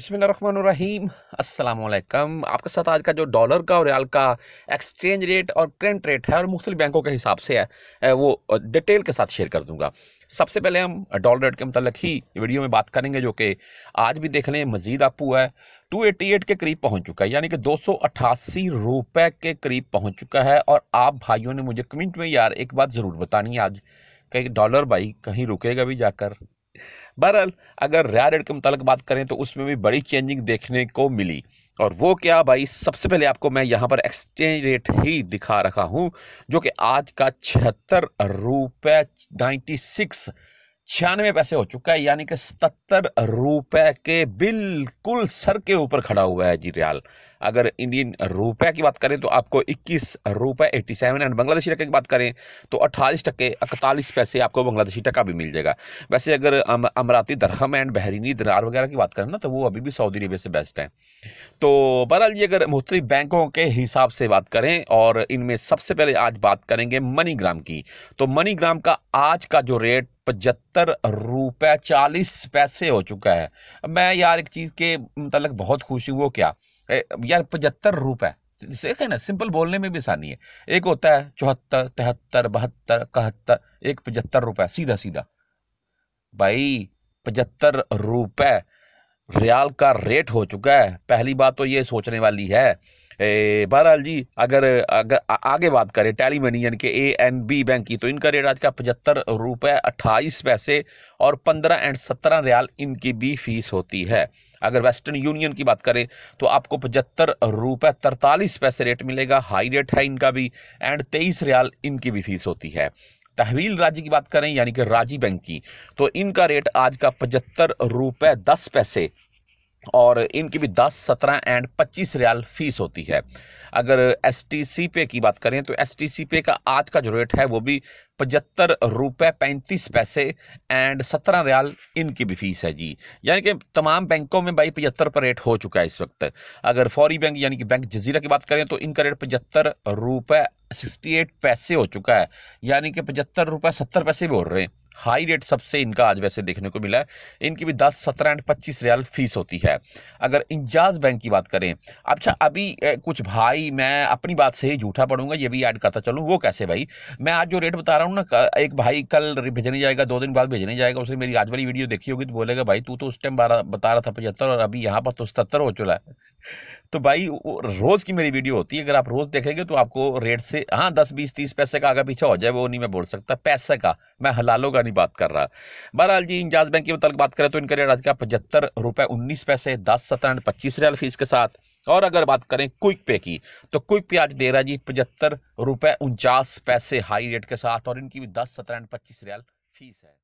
बिसमीम अल्लाम आपके साथ आज का जो डॉलर का और रियाल का एक्सचेंज रेट और करेंट रेट है और मुख्तलि बैंकों के हिसाब से है वो डिटेल के साथ शेयर कर दूंगा सबसे पहले हम डॉलर रेट के मतलब ही वीडियो में बात करेंगे जो कि आज भी देख लें मज़ीद आप हुआ है एट के करीब पहुँच चुका है यानी कि दो सौ अट्ठासी रुपये के करीब पहुँच चुका है और आप भाइयों ने मुझे कमेंट में यार एक बात ज़रूर बतानी है आज कहीं डॉलर भाई कहीं रुकेगा भी जाकर बहरहाल अगर रेयर रेड के मुतालिक बात करें तो उसमें भी बड़ी चेंजिंग देखने को मिली और वो क्या भाई सबसे पहले आपको मैं यहाँ पर एक्सचेंज रेट ही दिखा रखा हूँ जो कि आज का छिहत्तर रुपये नाइन्टी सिक्स छियानवे पैसे हो चुका है यानी कि सतर रुपये के बिल्कुल सर के ऊपर खड़ा हुआ है जी रियाल अगर इंडियन रुपये की बात करें तो आपको इक्कीस रुपए एट्टी सेवन एंड बांग्लादेशी टके की बात करें तो अट्ठाईस टके इकतालीस पैसे आपको बांग्लादेशी टका भी मिल जाएगा वैसे अगर अमराती दरहम एंड बहरीनी दरार वगैरह की बात करें ना तो वो अभी भी सऊदी अरबिया से बेस्ट हैं तो बहरहाल ये अगर मुख्तलिफ बैंकों के हिसाब से बात करें और इनमें सबसे पहले आज बात करेंगे मनी की तो मनी का आज का जो रेट पचहत्तर रुपये चालीस पैसे हो चुका है मैं यार एक चीज़ के मतलब बहुत खुश हूँ वो क्या यार पचहत्तर रुपए देखे ना सिंपल बोलने में भी आसानी है एक होता है चौहत्तर तिहत्तर बहत्तर कहत्तर एक पचहत्तर रुपए सीधा सीधा भाई पचहत्तर रुपए रियाल का रेट हो चुका है पहली बात तो ये सोचने वाली है बहरहाल जी अगर अगर आगे बात करें टैली मनी यानी कि ए एन बी बैंक की तो इनका रेट आज का पचहत्तर रुपये अट्ठाईस पैसे और पंद्रह एंड सत्रह रियाल इनकी भी फीस होती है अगर वेस्टर्न यूनियन की बात करें तो आपको पचहत्तर रुपये तरतालीस पैसे रेट मिलेगा हाई रेट है इनका भी एंड तेईस रियाल इनकी भी फीस होती है तहवील राज्य की बात करें यानी कि राजी बैंक की तो इनका रेट आज का पचहत्तर रुपये दस पैसे और इनकी भी 10, 17 एंड 25 रियाल फीस होती है अगर एस टी पे की बात करें तो एस टी पे का आज का जो रेट है वो भी पचहत्तर रुपये पैंतीस पैसे एंड सत्रह रियाल इनकी भी फीस है जी यानी कि तमाम बैंकों में भाई पचहत्तर पर रेट हो चुका है इस वक्त अगर फौरी बैंक यानी कि बैंक जजीरा की बात करें तो इनका रेट पचहत्तर रुपये सिक्सटी एट पैसे हो चुका है यानी कि पचहत्तर रुपये सत्तर पैसे भी हो रहे हैं हाई रेट सबसे इनका आज वैसे देखने को मिला है इनकी भी दस सत्रह एंड पच्चीस रियाल फीस होती है अगर इंजाज बैंक की बात करें अच्छा अभी कुछ भाई मैं अपनी बात से ही झूठा पड़ूंगा ये भी ऐड करता चलूँ वो कैसे भाई मैं आज जो रेट बता रहा हूँ ना एक भाई कल भेजने जाएगा दो दिन बाद भेजने जाएगा उसने मेरी आज वाली वीडियो देखी होगी तो बोलेगा भाई तू तो उस टाइम बारह बता रहा था पचहत्तर और अभी यहाँ पर तो सतहत्तर हो चला है तो भाई रोज़ की मेरी वीडियो होती है अगर आप रोज़ देखेंगे तो आपको रेट से हाँ दस बीस तीस पैसे का आगे पीछा हो जाए वो नहीं मैं बोल सकता पैसे का मैं हलालों का नहीं बात कर रहा बहरहाल जी इंजाज बैंक के मतलब बात करें तो इनका रेट आज का पचहत्तर रुपये उन्नीस पैसे दस सत्रह पच्चीस रियाल फीस के साथ और अगर बात करें क्विक पे की तो क्विक पे आज दे रहा जी पचहत्तर रुपये उनचास पैसे हाई रेट के साथ और इनकी भी दस सत्रह पच्चीस रियाल फीस है